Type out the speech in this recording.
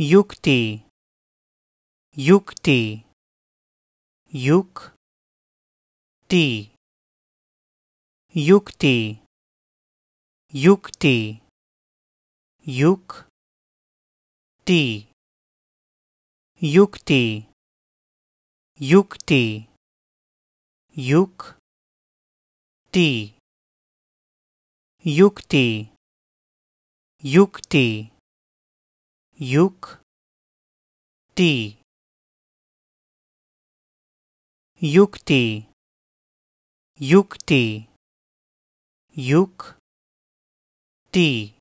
युक्ति युक्ति युक ती युक्ति युक्ति युक ती युक्ति युक्ति युक ती युक्ति युक्ति Yuk T Yukti Yukti Yuk T